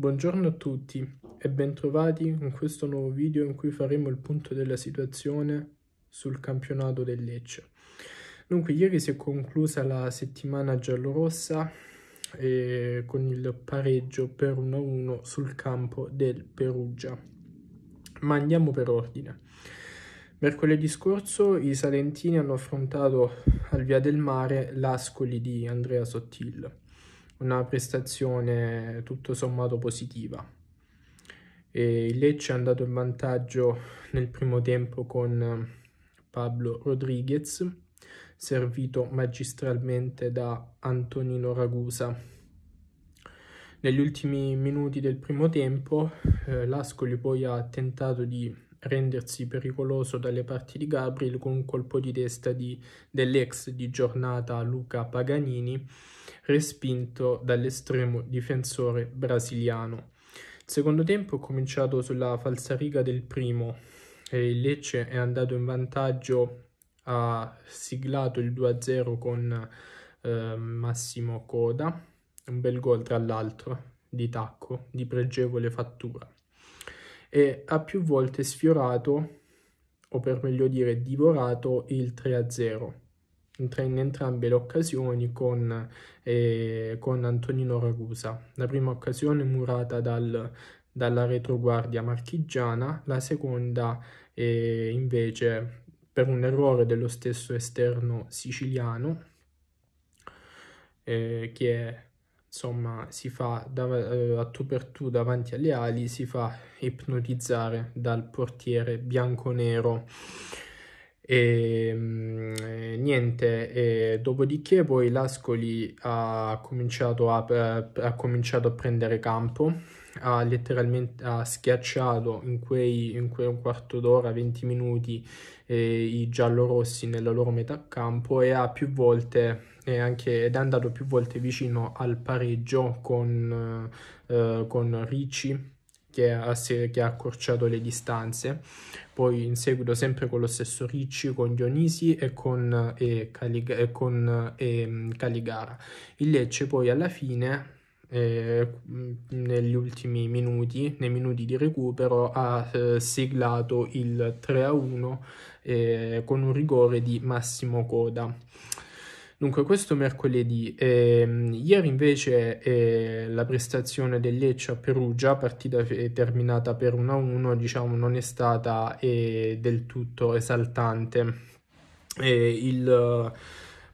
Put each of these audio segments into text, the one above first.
Buongiorno a tutti e bentrovati in questo nuovo video in cui faremo il punto della situazione sul campionato del Lecce. Dunque, ieri si è conclusa la settimana giallorossa eh, con il pareggio per 1-1 sul campo del Perugia. Ma andiamo per ordine. Mercoledì scorso i salentini hanno affrontato al Via del Mare l'Ascoli di Andrea Sottil una prestazione tutto sommato positiva. E il Lecce è andato in vantaggio nel primo tempo con eh, Pablo Rodriguez, servito magistralmente da Antonino Ragusa. Negli ultimi minuti del primo tempo eh, l'Ascoli poi ha tentato di rendersi pericoloso dalle parti di Gabriel con un colpo di testa di, dell'ex di giornata Luca Paganini respinto dall'estremo difensore brasiliano. Il secondo tempo è cominciato sulla falsariga del primo e il Lecce è andato in vantaggio, ha siglato il 2-0 con eh, Massimo Coda, un bel gol tra l'altro di tacco, di pregevole fattura e ha più volte sfiorato, o per meglio dire divorato, il 3-0 in entrambe le occasioni con, eh, con Antonino Ragusa. La prima occasione murata dal, dalla retroguardia marchigiana, la seconda eh, invece per un errore dello stesso esterno siciliano eh, che insomma si fa da, eh, a tu per tu davanti alle ali, si fa ipnotizzare dal portiere bianco nero e, ehm, niente, e dopodiché poi l'Ascoli ha cominciato a, eh, ha cominciato a prendere campo, ha letteralmente ha schiacciato in quei, in quei quarto d'ora, 20 minuti eh, i giallorossi nella loro metà campo e ha più volte anche, ed è andato più volte vicino al pareggio con, eh, con Ricci che ha, che ha, accorciato le distanze, poi in seguito sempre con lo stesso Ricci, con Dionisi e con, e Calig e con e mm, Caligara. Il Lecce poi alla fine, eh, negli ultimi minuti, nei minuti di recupero, ha eh, siglato il 3-1 eh, con un rigore di Massimo Coda. Dunque, questo mercoledì. Ehm, ieri invece eh, la prestazione del Lecce a Perugia, partita eh, terminata per 1-1, diciamo non è stata eh, del tutto esaltante. Eh, il...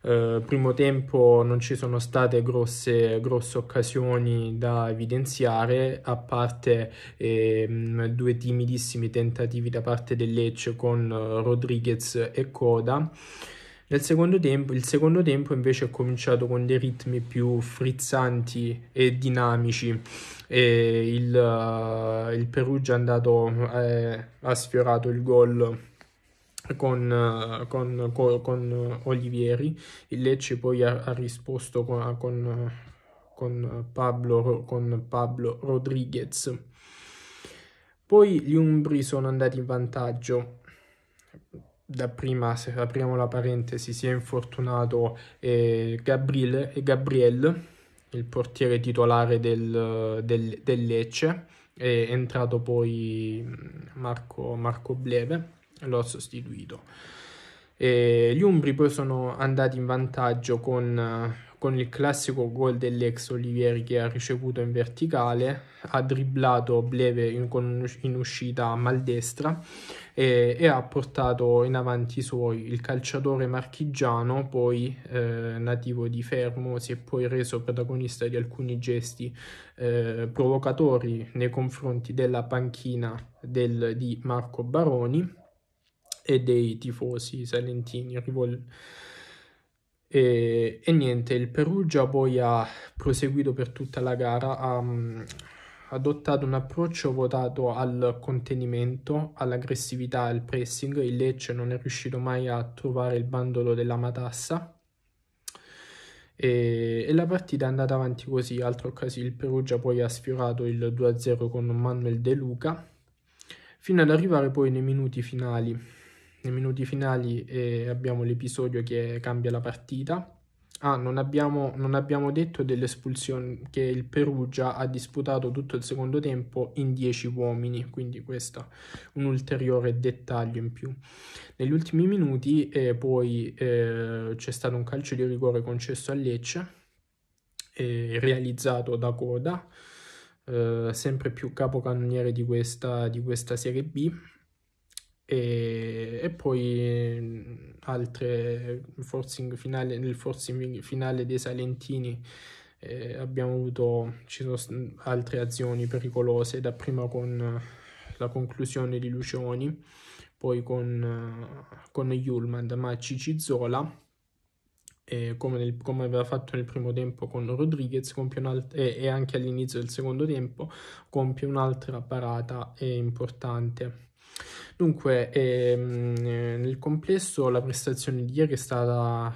Uh, primo tempo non ci sono state grosse, grosse occasioni da evidenziare, a parte ehm, due timidissimi tentativi da parte del Lecce con eh, Rodriguez e Coda. Nel secondo tempo, il secondo tempo invece è cominciato con dei ritmi più frizzanti e dinamici e il, uh, il Perugia è andato, eh, ha sfiorato il gol con, eh, con, con, con, Olivieri, il Lecce poi ha, ha risposto con, Pablo, con Pablo Rodriguez. Poi gli Umbri sono andati in vantaggio da prima, se apriamo la parentesi, si è infortunato eh, Gabriele, eh, Gabriel, il portiere titolare del, del, del, Lecce, è entrato poi mm, Marco, Marco Bleve, lo ha sostituito. E gli Umbri poi sono andati in vantaggio con, eh, con il classico gol dell'ex Olivieri che ha ricevuto in verticale, ha dribblato Bleve in, in uscita maldestra e, e ha portato in avanti i suoi. Il calciatore marchigiano, poi eh, nativo di Fermo, si è poi reso protagonista di alcuni gesti eh, provocatori nei confronti della panchina del, di Marco Baroni e dei tifosi salentini rivol- e, e, niente, il Perugia poi ha proseguito per tutta la gara a, adottato un approccio votato al contenimento, all'aggressività e al pressing. Il Lecce non è riuscito mai a trovare il bandolo della matassa. E, e la partita è andata avanti così. Altra occasione, il Perugia poi ha sfiorato il 2-0 con Manuel De Luca, fino ad arrivare poi nei minuti finali. Nei minuti finali eh, abbiamo l'episodio che cambia la partita Ah, non abbiamo, non abbiamo detto dell'espulsione che il Perugia ha disputato tutto il secondo tempo in 10 uomini, quindi questo un ulteriore dettaglio in più. Negli ultimi minuti eh, poi eh, c'è stato un calcio di rigore concesso a Lecce, eh, realizzato da Coda, eh, sempre più capocannoniere di questa, di questa Serie B, e, e poi altre forcing finale, nel forcing finale dei Salentini eh, abbiamo avuto ci sono altre azioni pericolose dapprima con la conclusione di Lucioni poi con, con Julman ma Cicizola eh, come, nel, come, aveva fatto nel primo tempo con Rodriguez e, e, anche all'inizio del secondo tempo compie un'altra parata eh, importante Dunque, ehm, nel complesso la prestazione di ieri è stata,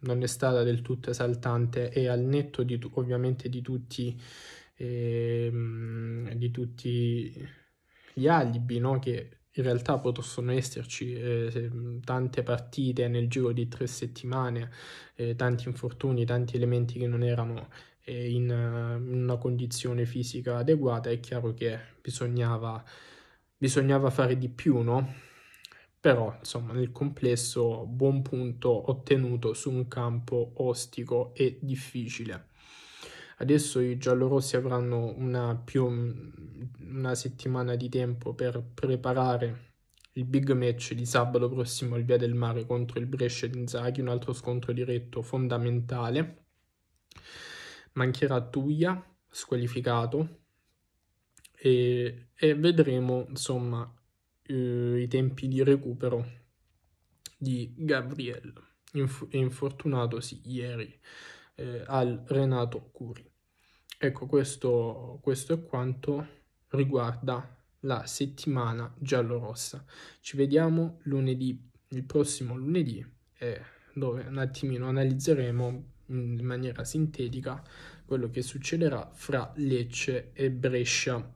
non è stata del tutto esaltante e al netto di, ovviamente di tutti, ehm, di tutti gli alibi no? che in realtà possono esserci eh, tante partite nel giro di tre settimane, eh, tanti infortuni, tanti elementi che non erano eh, in, in una condizione fisica adeguata, è chiaro che bisognava bisognava fare di più, no? Però, insomma, nel complesso, buon punto ottenuto su un campo ostico e difficile. Adesso i giallorossi avranno una, più, una settimana di tempo per preparare il big match di sabato prossimo al Via del Mare contro il Brescia di Inzaghi, un altro scontro diretto fondamentale. Mancherà Tuglia, squalificato, e, e vedremo insomma eh, i tempi di recupero di Gabriel, inf- infortunatosi ieri eh, al Renato Curi. Ecco, questo, questo è quanto riguarda la settimana giallorossa. Ci vediamo lunedì, il prossimo lunedì, eh, dove un attimino analizzeremo in maniera sintetica quello che succederà fra Lecce e Brescia.